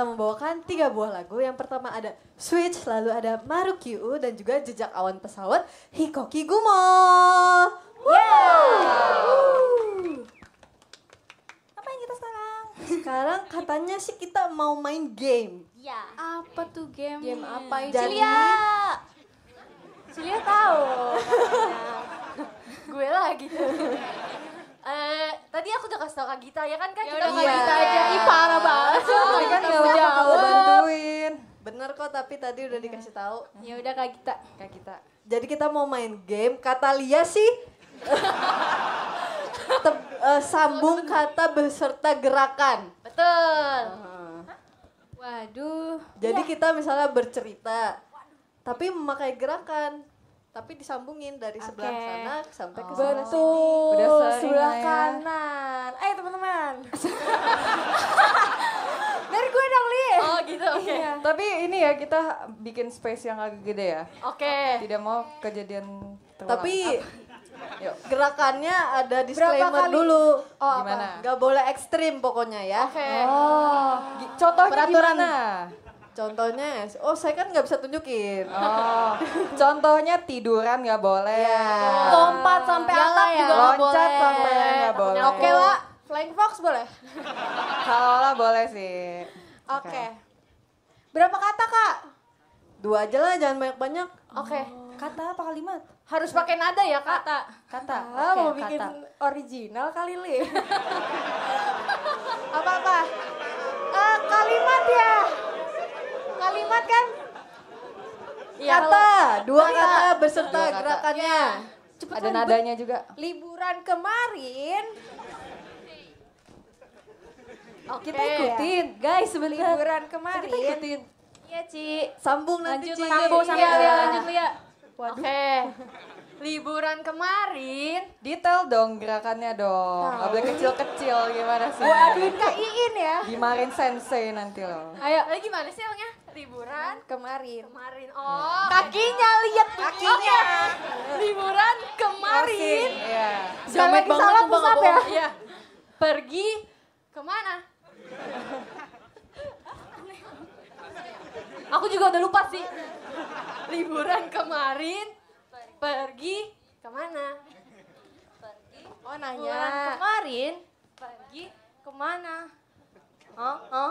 telah membawakan tiga buah lagu. Yang pertama ada Switch, lalu ada Marukyu, dan juga Jejak Awan Pesawat Hikoki Gumo. Wow. Apa yang kita sekarang? Sekarang katanya sih kita mau main game. Ya. Apa tuh game? Game apa itu? Jadi, ngasih tau Kak Gita ya kan Kak Yaudah, kita Kak Gita iya. aja. Ih parah banget. Oh, kan gak jauh bantuin. Bener kok tapi tadi udah iya. dikasih tahu. Ya udah Kak Gita. Kak Gita. Jadi kita mau main game kata Lia sih. Tep, uh, eh, sambung kata beserta gerakan. Betul. Uh. Waduh. Jadi ya. kita misalnya bercerita, Waduh. tapi memakai gerakan tapi disambungin dari okay. sebelah sana sampai ke oh. sebelah Betul. sini. Betul. Sebelah ya. kanan. Ayo eh, teman-teman. dari gue dong, Li. Oh, gitu. Oke. Okay. Iya. Tapi ini ya kita bikin space yang agak gede ya. Oke. Okay. Tidak mau kejadian terulang. Tapi Yuk. Gerakannya ada disclaimer dulu. Oh, Gimana? Apa? Gak boleh ekstrim pokoknya ya. Oke. Okay. Oh. Contohnya Peraturan. gimana? Contohnya, oh saya kan nggak bisa tunjukin. Oh. Contohnya tiduran nggak boleh. Yeah. Lompat sampai Yalah atap ya. juga nggak boleh. Loncat sampai nggak boleh. Oke okay, lah, flying fox boleh. Kalau lah boleh sih. Oke. Okay. Okay. Berapa kata kak? Dua aja lah, jangan banyak-banyak. Oke. Okay. Kata apa kalimat? Harus pakai nada ya Kata. Kata. Ah, okay, mau bikin kata. original kali li. Apa-apa? ya, kata, dua kata, kata beserta dua kata. gerakannya. Ya. cepet Ada nadanya juga. Liburan kemarin. Oh, Oke, kita ikutin, guys sebentar. Liburan kemarin. Kita ikutin. Iya, Ci. Sambung nanti, lanjut, Ci. Sambung sama iya, iya. Lia, ya. lanjut Lia. Waduh. Oke. Okay. Liburan kemarin. Detail dong gerakannya dong. Nah. Nggak boleh kecil-kecil gimana sih. Gua aduin Kak Iin ya. Gimarin sensei nanti loh. Ayo. Lagi gimana sih Elnya? liburan kemarin. Kemarin. Iya. Oh. Kakinya lihat kakinya. Liburan kemarin. Iya. Jamet banget salah pusat ya. Iya. Pergi kemana? Aku juga udah lupa sih. Liburan kemarin pergi kemana? Pergi. Oh nanya. Liburan kemarin pergi kemana? Oh,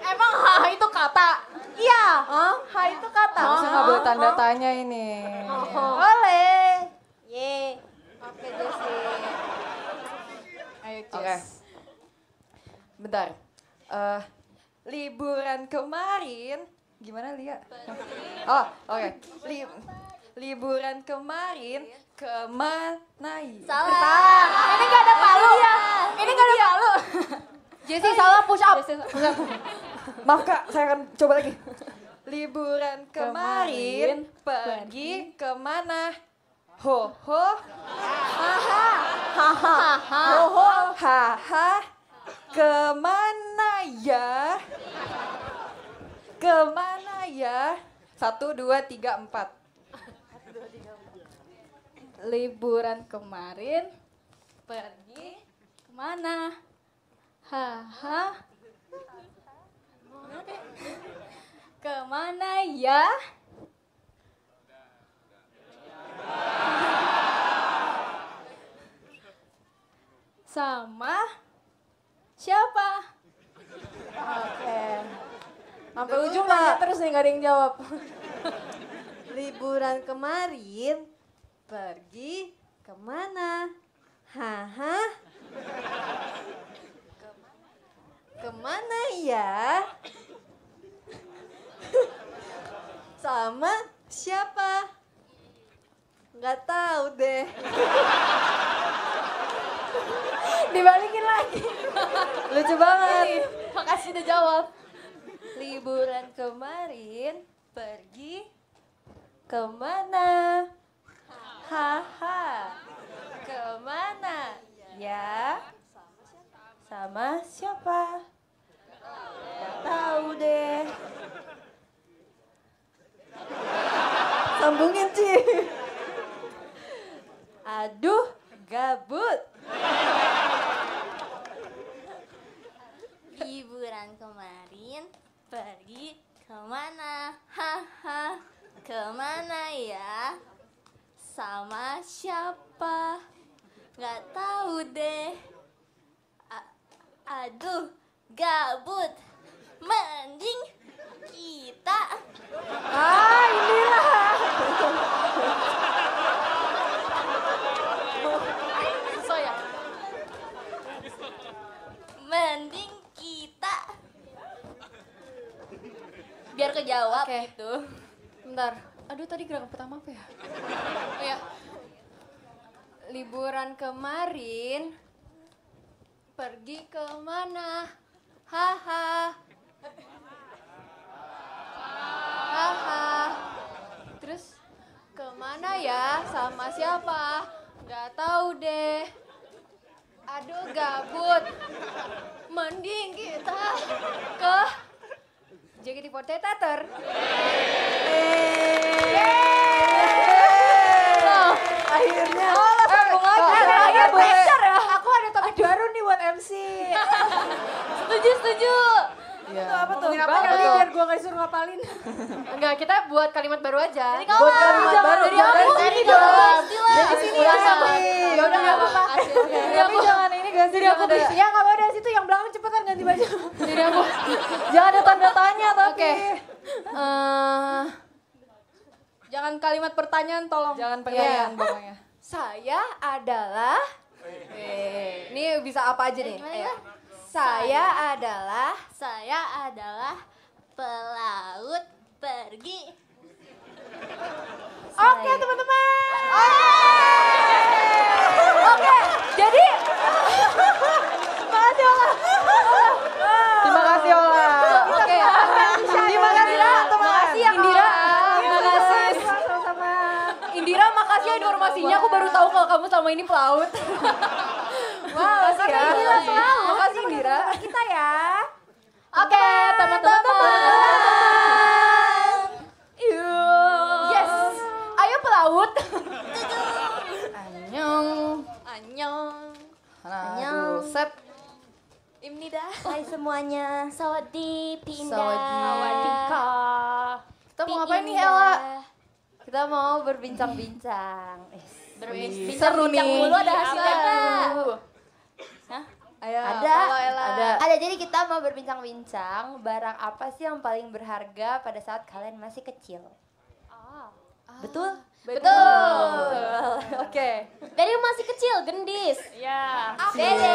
Emang ha itu kata? Iya. Huh? Ha itu kata. Harusnya nggak boleh tanda tanya ini. Boleh. Ye. Oke, Jesse. Ayo, Jess. Oke. Bentar. Uh, liburan kemarin, gimana Lia? Oh, oke. Okay. Lib liburan kemarin iya. ke mana Salah. salah. Ini enggak ada palu. Iya. Ini enggak ada iya. palu. Jesse oh, salah push up. Iya, Maaf kak, saya akan coba lagi. Liburan kemarin, kemarin pergi kemana? Ho ho, ha ha, ha ha, ho ho, ha ha, kemana ya? Kemana ya? Satu, dua, tiga, empat liburan kemarin pergi kemana? Haha. Kemana ya? Sama siapa? Oke. Sampai ujung pak. Terus nih gak ada yang jawab. Liburan kemarin Pergi kemana? Haha. Kemana? Kemana ya? Sama siapa? Gak tahu deh. Dibalikin lagi. Lucu banget. Makasih udah jawab. Liburan kemarin pergi kemana? Hahaha, kemana ya sama siapa Gak tahu deh sambungin sih. aduh gabut liburan kemarin pergi kemana haha kemana ya sama siapa nggak tahu deh A aduh gabut mending kita ah inilah so ya mending kita biar kejawab okay. gitu bentar aduh tadi gerakan pertama apa ya? oh, ya. Liburan kemarin pergi ke mana Haha. Haha. Terus kemana ya? Sama siapa? Gak tahu deh. Aduh gabut. Mending kita ke JKT48 Tater. Akhirnya. Oh, eh, akhirnya ya. Aku ada topik baru nih buat MC. setuju, setuju. Apa tuh? Apa biar gue gak disuruh ngapalin. Enggak, kita buat kalimat baru aja. buat kalimat baru. Dari aku dari Dari sini ya. Ya udah enggak apa-apa. Tapi jangan gak kan? sih? Jadi aku ada... ya gak apa dari situ yang belakang cepetan ganti baju. Jadi aku, jangan ada tanda tanya tapi. Oke. Okay. Uh, eh, jangan kalimat pertanyaan tolong. Jangan iya. pertanyaan yeah. pokoknya. Saya adalah. Ini bisa apa aja nih? Eh, saya adalah. Saya adalah pelaut pergi. Oke okay, teman-teman. kamu selama ini pelaut. wow, karena gila selalu. Makasih Dira. Kita ya. Oke, okay, teman-teman. Yes. Ayo pelaut. Anyong. Anyong. Anyong. Set. Imnida. Hai semuanya. Sawadi, pindah. Sawadee. Kita mau ngapain nih Ella? Kita mau berbincang-bincang. Eh, Berbincang, seru nih. mulu ada hasilnya Hah? Ayo, ada, ada. Ada. Jadi kita mau berbincang-bincang barang apa sih yang paling berharga pada saat kalian masih kecil? Ah, ah. Betul? Betul. Betul. Oke. Okay. Dari masih kecil gendis. Iya. Yeah. Dede.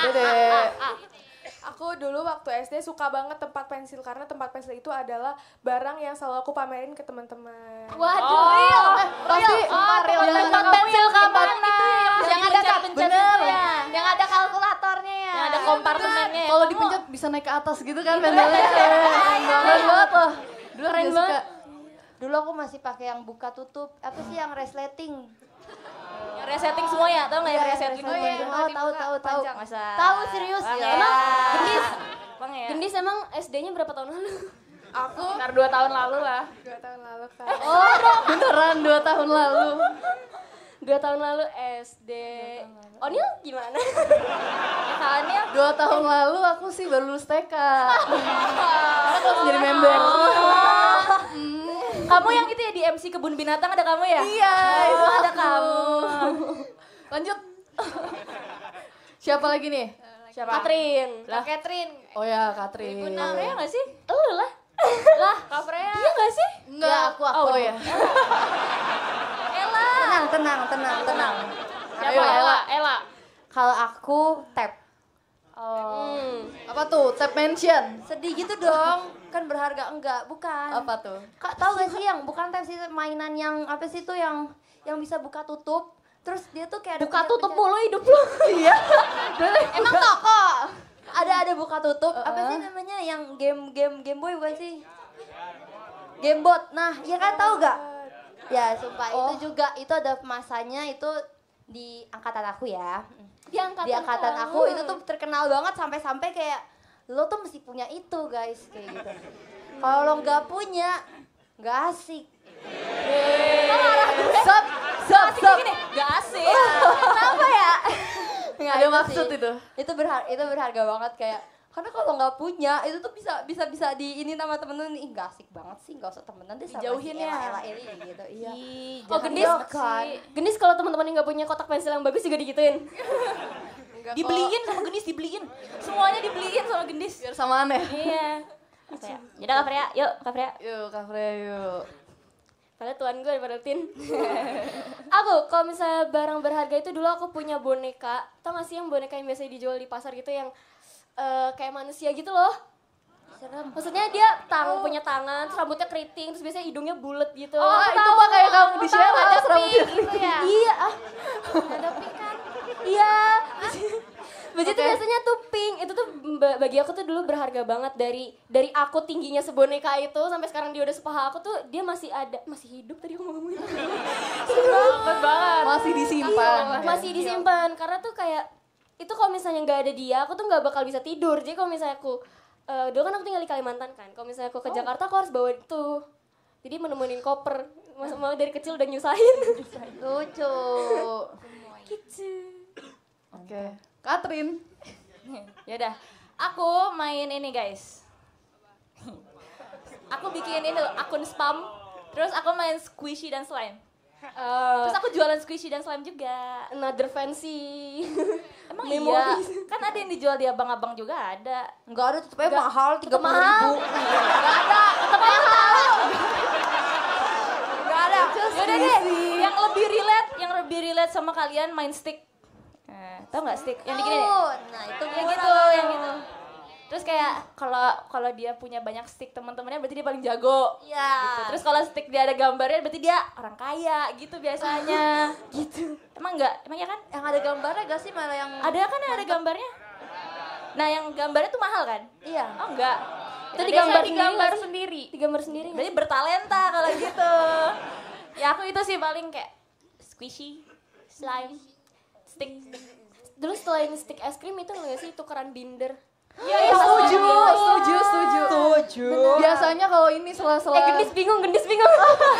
Dede. Ah, ah, aku dulu waktu SD suka banget tempat pensil karena tempat pensil itu adalah barang yang selalu aku pamerin ke teman-teman. Waduh, oh, real, pasti real. Oh, real. Ya, tempat pensil kapan itu yang, yang ada pencet ya. Yang ada kalkulatornya ya. Yang ada kompartemennya. Kalau dipencet bisa naik ke atas gitu kan pensilnya. Iya. Iya. Keren banget loh. Dulu keren banget. Dulu aku masih pakai yang buka tutup, apa sih yang resleting? resetting semua ya tau gak ya, resetting iya, semua ya, oh, iya. oh tahu iya, tahu tahu masa tahu serius ya emang gendis gendis emang SD-nya berapa tahun lalu aku sekitar dua tahun lalu lah dua tahun lalu kan oh beneran dua tahun lalu dua tahun lalu SD Onil oh, gimana? Misalnya dua tahun lalu aku sih baru lulus TK. aku harus jadi member. Oh kamu yang itu ya di MC Kebun Binatang ada kamu ya? Iya, ah, itu ada kamu. Lanjut. Siapa lagi nih? Siapa? Katrin. Lah. Katrin. Oh ya, Katrin. Ibu Freya enggak sih? Lu lah. lah. Kak Iya enggak sih? Enggak, ya, aku aku. Oh ya. Ella. Tenang, tenang, tenang, tenang. Siapa Ayo, Ella? Ella. Kalau aku tap. Oh. Hmm. Apa tuh? Tap mention. Sedih gitu dong. Kan berharga enggak? Bukan. Apa tuh? Kak tahu gak sih yang bukan tap sih mainan yang apa sih itu yang yang bisa buka tutup? Terus dia tuh kayak ada buka tutup mulu hidup lu. Iya. Emang toko. Ada ada buka tutup. Uh -uh. Apa sih namanya yang game game Game Boy bukan sih? gamebot Nah, ya kan tahu gak? Ya, sumpah oh. itu juga itu ada masanya itu di angkatan aku ya di angkatan, di angkatan aku itu tuh terkenal banget sampai-sampai kayak lo tuh mesti punya itu guys kayak gitu kalau lo nggak punya nggak asik Yeay. Sob, sob, sob. Gak asik. Kenapa ya? Nggak ada maksud itu. Itu berharga, itu berharga banget kayak karena kalau nggak punya itu tuh bisa bisa bisa di ini sama temen-temen ih nggak asik banget sih nggak usah temenan deh sama jauhin si ya ini gitu iya Hi, oh genis kan genis kalau teman-teman nggak punya kotak pensil yang bagus juga digituin Enggak, dibeliin sama genis dibeliin semuanya dibeliin sama genis biar sama ya iya jadi ya? kak yuk Kafrea. yuk Kafrea, yuk karena tuan gue daripada Tin. aku kalau misalnya barang berharga itu dulu aku punya boneka. Tau gak sih yang boneka yang biasanya dijual di pasar gitu yang uh, kayak manusia gitu loh. Serem. Maksudnya dia tang oh. punya tangan, terus rambutnya keriting, terus biasanya hidungnya bulat gitu. Oh, oh itu mah kayak kamu di share ada rambutnya gitu ya. Iya. iya ah. Ada pink kan? Iya. Baju okay. biasanya tuh pink. Itu tuh bagi aku tuh dulu berharga banget dari dari aku tingginya seboneka itu sampai sekarang dia udah sepaha aku tuh dia masih ada masih hidup tadi aku mau ngomongin. banget. Masih disimpan. Iya, masih disimpan karena tuh kayak itu kalau misalnya nggak ada dia aku tuh nggak bakal bisa tidur jadi kalau misalnya aku uh, dulu kan aku tinggal di Kalimantan kan kalau misalnya aku ke oh. Jakarta aku harus bawa itu jadi menemuin koper mas mau dari kecil udah nyusahin lucu gitu oke okay. Katrin ya udah aku main ini guys aku bikin ini akun spam terus aku main squishy dan slime Eh, Terus aku jualan squishy dan slime juga. Another fancy. Emang Memories. iya? Kan ada yang dijual di abang-abang juga ada. Enggak ada, tetep aja mahal, tiga puluh ribu. Enggak ada, tetep mahal. Enggak ada. Yaudah deh, yang lebih relate, yang lebih relate sama kalian main stick. Eh, tau gak stick? Yang gini deh. Oh, nah itu yang gitu, yang gitu terus kayak kalau kalau dia punya banyak stick teman-temannya berarti dia paling jago iya yeah. gitu. terus kalau stick dia ada gambarnya berarti dia orang kaya gitu biasanya gitu emang enggak emang ya kan yang ada gambarnya gak sih malah yang ada kan yang ada gambarnya nah yang gambarnya tuh mahal kan iya oh enggak itu digambar, digambar sendiri, sendiri. Digambar sendiri. Berarti bertalenta kalau gitu. ya aku itu sih paling kayak squishy, slime, stick. terus selain stick es krim itu enggak sih tukeran binder? Iya, ya, setuju, setuju, setuju. Setuju. Biasanya kalau ini sela-sela. Eh, gendis bingung, gendis bingung.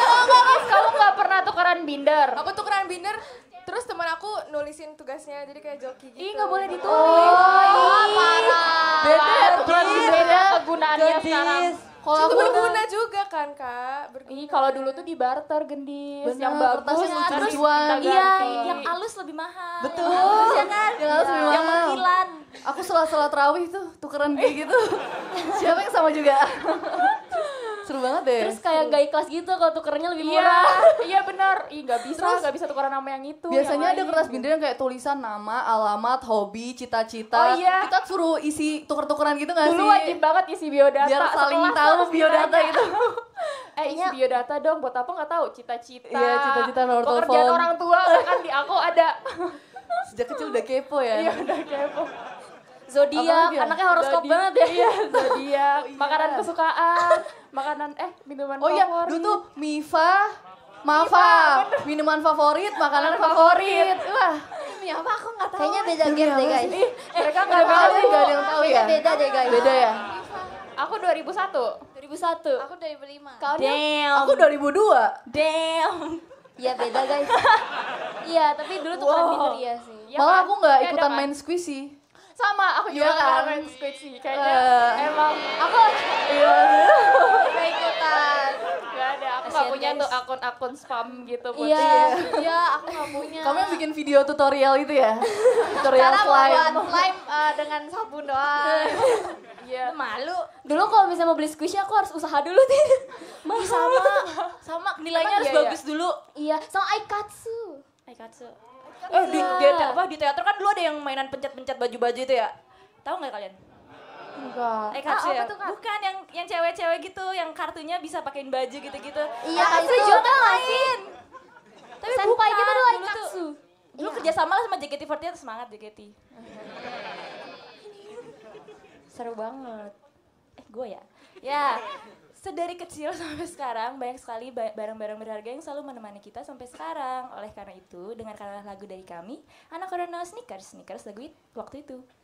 Kamu nggak pernah tukeran binder. Aku tukeran binder, Terus teman aku nulisin tugasnya jadi kayak joki gitu. Ih nggak boleh ditulis. Oh, oh parah. Beda ya tukeran binder. Kegunaannya sekarang. Kalau aku berguna juga kan kak berguna. Ini kalau dulu tuh di barter gendis Bener, yang bagus kan terus iya yang halus lebih mahal. Betul. Yang halus ya kan? Yang halus lebih mahal. Yang mengkilan Aku setelah-setelah terawih tuh tukeran kayak gitu. Siapa yang sama juga? seru banget deh. Terus kayak gak ikhlas gitu kalau tukernya lebih iya, murah. Iya, iya benar. Ih, gak bisa, Terus, gak bisa tukeran nama yang itu. Biasanya yang ada kertas gitu. binder yang kayak tulisan nama, alamat, hobi, cita-cita. Oh, iya. Kita suruh isi tuker-tukeran gitu gak Dulu sih? Dulu wajib banget isi biodata. Biar saling tahu biodata gitu. eh, isi biodata dong, buat apa gak tahu? Cita-cita. Iya, cita-cita nomor telepon. Pekerjaan orang tua, kan di aku ada. Sejak kecil udah kepo ya. Iya, udah kepo zodiak ya? anaknya horoskop Zodi banget ya iya, zodiak oh, iya. makanan kesukaan makanan eh minuman oh iya dulu tuh Miva Mafa, iya, minuman favorit, makanan favorit. Wah, ini apa aku nggak tahu. Kayaknya beda gitu deh guys. Eh, mereka nggak tahu, nggak ada yang tahu ya. Beda deh guys. Beda ya. Aku 2001. 2001. Aku 2005. Kau Damn. Aku 2002. Damn. Iya beda guys. Iya, tapi dulu tuh wow. pinter ya sih. Malah ya aku kan? nggak ikutan kan? main squishy sama aku juga iya kan main squid kayaknya uh, emang aku iya, iya. ikutan gak ada aku gak punya tuh akun-akun spam gitu buat iya iya aku gak punya kamu yang bikin video tutorial itu ya tutorial cara slime slime uh, dengan sabun doang Iya. Malu. Dulu kalau misalnya mau beli squishy aku harus usaha dulu sih. sama. Sama nilainya harus iya, bagus dulu. Iya, sama aikatsu. Aikatsu eh di, di, iya. apa, di teater kan dulu ada yang mainan pencet-pencet baju-baju itu ya. Tahu nggak kalian? Enggak. Eh, ah, ya? Tuh, Bukan yang yang cewek-cewek gitu, yang kartunya bisa pakein baju gitu-gitu. Iya, -gitu. itu juga lain. Tapi Senpai gitu bukan gitu dulu, dulu tuh. Lu iya. kerja sama sama JKT48 semangat JKT. Seru banget. Eh, gue ya. Ya sedari kecil sampai sekarang banyak sekali barang-barang berharga yang selalu menemani kita sampai sekarang. Oleh karena itu, dengan dengarkanlah lagu dari kami, Anak Corona Sneakers, Sneakers lagu waktu itu.